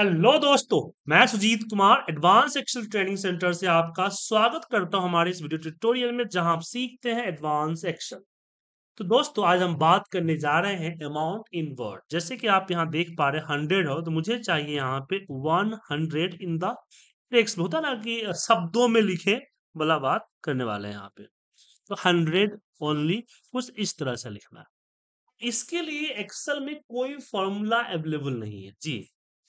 hello दोस्तों मैं Sujit Kumar advance Excel training centre से आपका स्वागत करता हूं हमारे इस वीडियो ट्यूटोरियल में जहां आप सीखते हैं एडवांस एक्सेल तो दोस्तों आज हम बात करने जा रहे हैं अमाउंट इन वर्ड जैसे कि आप यहां देख पा रहे हंड्रेड हो तो मुझे चाहिए यहाँ पे one hundred in the text होता ना कि शब्दों में लिखे वाला बात करने वाले हैं यहाँ पे तो हंड्रेड ओनली कुछ इस तरह से लिखना है इसके लिए एक्सेल में कोई फॉर्मूला अवेलेबल नहीं है जी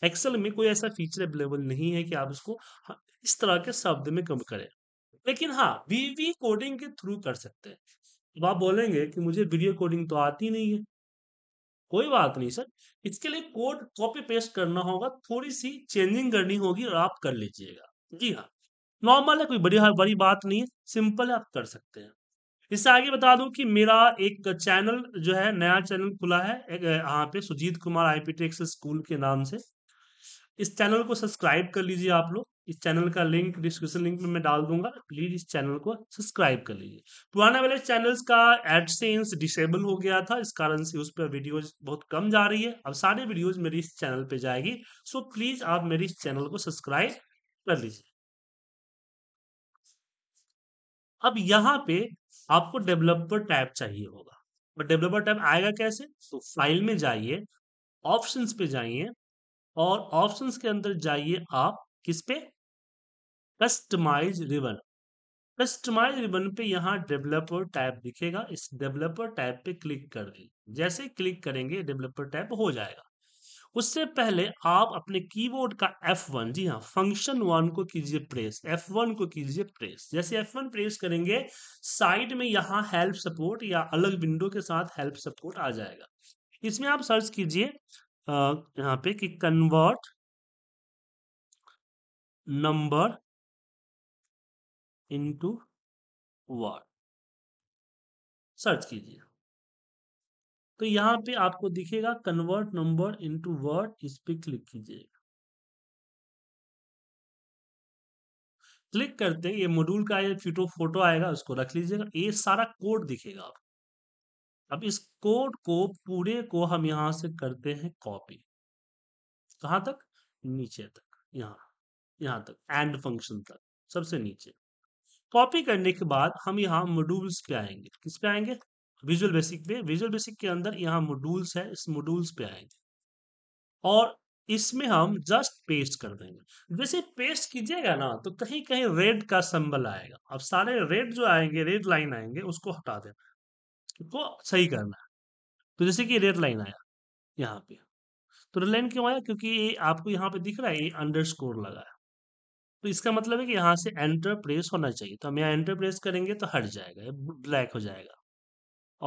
एक्सेल में कोई ऐसा फीचर अवेलेबल नहीं है कि आप उसको हाँ, इस तरह के शब्द में कम करें लेकिन हाँ वीवी कोडिंग के थ्रू कर सकते हैं अब आप बोलेंगे कि मुझे वीडियो कोडिंग तो आती नहीं है कोई बात नहीं सर इसके लिए कोड कॉपी पेस्ट करना होगा थोड़ी सी चेंजिंग करनी होगी और आप कर लीजिएगा जी हाँ नॉर्मल है कोई बड़ी हाँ, बड़ी बात नहीं है सिंपल है आप कर सकते हैं इससे आगे बता दूं कि मेरा एक चैनल जो है नया चैनल खुला है यहाँ पे सुजीत कुमार आईपीटेक्स स्कूल के नाम से इस चैनल को सब्सक्राइब कर लीजिए आप लोग इस चैनल का लिंक डिस्क्रिप्शन लिंक में मैं डाल दूंगा प्लीज इस चैनल को सब्सक्राइब कर लीजिए पुराने वाले चैनल्स का एडसेंस डिसेबल हो गया था इस कारण से उस पर वीडियोज बहुत कम जा रही है अब सारे वीडियोज मेरी इस चैनल पर जाएगी सो प्लीज आप मेरी इस चैनल को सब्सक्राइब कर लीजिए अब यहाँ पे आपको डेवलपर टैब चाहिए होगा और डेवलपर टैब आएगा कैसे तो फाइल में जाइए ऑप्शंस पे जाइए और ऑप्शंस के अंदर जाइए आप किस पे कस्टमाइज रिबन कस्टमाइज रिबन पे यहाँ डेवलपर टैब दिखेगा इस डेवलपर टैब पे क्लिक कर दें जैसे क्लिक करेंगे डेवलपर टैब हो जाएगा उससे पहले आप अपने कीबोर्ड का F1 जी हाँ फंक्शन वन को कीजिए प्रेस F1 को कीजिए प्रेस जैसे F1 प्रेस करेंगे साइड में यहाँ हेल्प सपोर्ट या अलग विंडो के साथ हेल्प सपोर्ट आ जाएगा इसमें आप सर्च कीजिए यहाँ पे कि convert number into word search कीजिए तो यहाँ पे आपको दिखेगा कन्वर्ट नंबर इनटू वर्ड इस पर क्लिक कीजिएगा क्लिक करते ये मॉड्यूल का ये फोटो फोटो आएगा उसको रख लीजिएगा ये सारा कोड दिखेगा आपको अब इस कोड को पूरे को हम यहां से करते हैं कॉपी कहां तक नीचे तक यहाँ यहाँ तक एंड फंक्शन तक सबसे नीचे कॉपी करने के बाद हम यहाँ मॉड्यूल्स पे आएंगे किस पे आएंगे विजुअल बेसिक पे विजुअल बेसिक के अंदर यहाँ मॉड्यूल्स है इस मॉड्यूल्स पे आएंगे और इसमें हम जस्ट पेस्ट कर देंगे जैसे पेस्ट कीजिएगा ना तो कहीं कहीं रेड का संबल आएगा अब सारे रेड जो आएंगे रेड लाइन आएंगे उसको हटा देना को सही करना है तो जैसे कि रेड लाइन आया यहाँ पे तो रेड लाइन क्यों आया क्योंकि ये आपको यहाँ पे दिख रहा है ये अंडर स्कोर लगा है तो इसका मतलब है कि यहाँ से एंटर प्रेस होना चाहिए तो हम यहाँ एंटर प्रेस करेंगे तो हट जाएगा ये ब्लैक हो जाएगा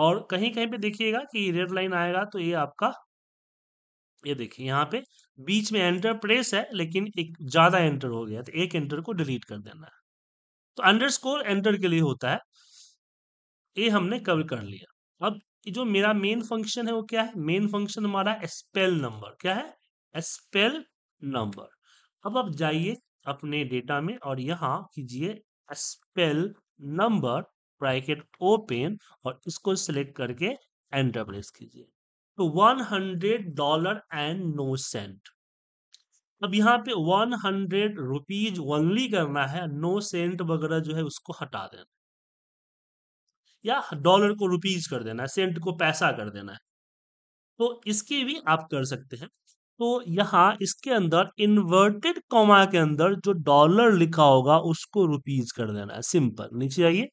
और कहीं कहीं पे देखिएगा कि रेड लाइन आएगा तो ये आपका ये देखिए यहाँ पे बीच में एंटर प्रेस है लेकिन एक ज्यादा एंटर हो गया तो एक एंटर को डिलीट कर देना है तो अंडर स्कोर एंटर के लिए होता है ए हमने कवर कर लिया अब जो मेरा मेन फंक्शन है वो क्या है मेन फंक्शन हमारा स्पेल नंबर क्या है स्पेल नंबर अब आप जाइए अपने डेटा में और यहाँ कीजिए स्पेल नंबर ब्रैकेट ओपन और इसको सिलेक्ट करके एंटर प्रेस कीजिए तो one hundred dollar and no cent अब यहाँ पे वन हंड्रेड रुपीज ओनली करना है नो सेंट वगैरह जो है उसको हटा देना या डॉलर को रुपीज कर देना है सेंट को पैसा कर देना है तो इसके भी आप कर सकते हैं तो यहाँ इसके अंदर इन्वर्टेड कॉमा के अंदर जो डॉलर लिखा होगा उसको रुपीज कर देना है सिंपल नीचे आइए